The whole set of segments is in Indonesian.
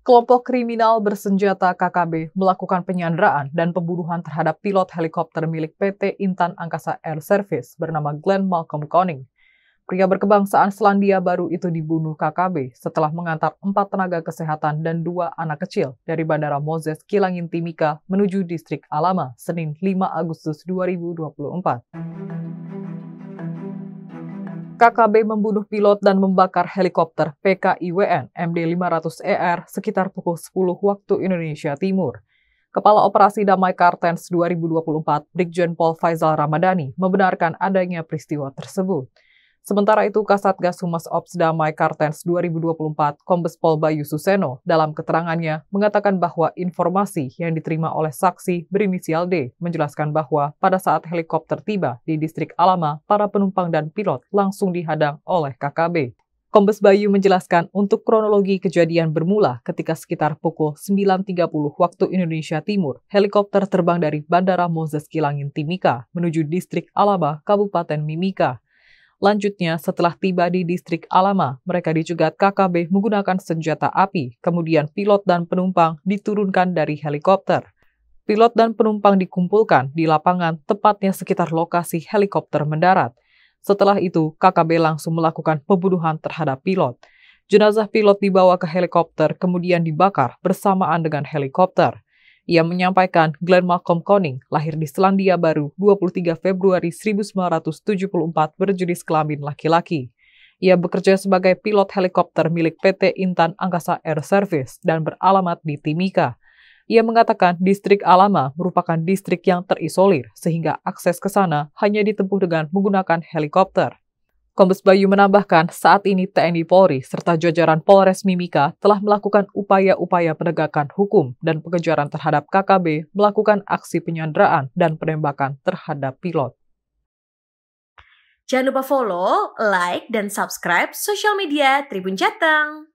kelompok kriminal bersenjata KKB melakukan penyanderaan dan pembunuhan terhadap pilot helikopter milik PT Intan Angkasa Air Service bernama Glenn Malcolm Conning. Pria berkebangsaan Selandia Baru itu dibunuh KKB setelah mengantar empat tenaga kesehatan dan dua anak kecil dari Bandara Moses Kilangin Timika menuju distrik Alama, Senin 5 Agustus 2024. KKB membunuh pilot dan membakar helikopter PKIWN MD-500ER sekitar pukul 10 waktu Indonesia Timur. Kepala Operasi Damai Kartens 2024, Brigjen Paul Faisal Ramadhani, membenarkan adanya peristiwa tersebut. Sementara itu, Kasatgas Humas Ops Damai Kartens 2024, Kombes Pol Bayu Suseno, dalam keterangannya mengatakan bahwa informasi yang diterima oleh saksi berinisial D menjelaskan bahwa pada saat helikopter tiba di distrik Alama, para penumpang dan pilot langsung dihadang oleh KKB. Kombes Bayu menjelaskan untuk kronologi kejadian bermula ketika sekitar pukul 9.30 waktu Indonesia Timur, helikopter terbang dari Bandara Moses Kilangin Timika menuju distrik Alaba, Kabupaten Mimika. Lanjutnya, setelah tiba di distrik Alama, mereka dicegat KKB menggunakan senjata api, kemudian pilot dan penumpang diturunkan dari helikopter. Pilot dan penumpang dikumpulkan di lapangan tepatnya sekitar lokasi helikopter mendarat. Setelah itu, KKB langsung melakukan pembunuhan terhadap pilot. Jenazah pilot dibawa ke helikopter, kemudian dibakar bersamaan dengan helikopter. Ia menyampaikan Glenn Malcolm Conning lahir di Selandia Baru 23 Februari 1974 berjenis kelamin laki-laki. Ia bekerja sebagai pilot helikopter milik PT Intan Angkasa Air Service dan beralamat di Timika. Ia mengatakan distrik Alama merupakan distrik yang terisolir sehingga akses ke sana hanya ditempuh dengan menggunakan helikopter. Kombes Bayu menambahkan, saat ini TNI Polri serta jajaran Polres Mimika telah melakukan upaya-upaya penegakan hukum dan pengejaran terhadap KKB melakukan aksi penyanderaan dan penembakan terhadap pilot. Jangan lupa follow, like, dan subscribe sosial media Tribun Jateng.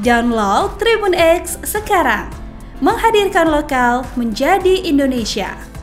Download Tribun X sekarang. Menghadirkan lokal menjadi Indonesia.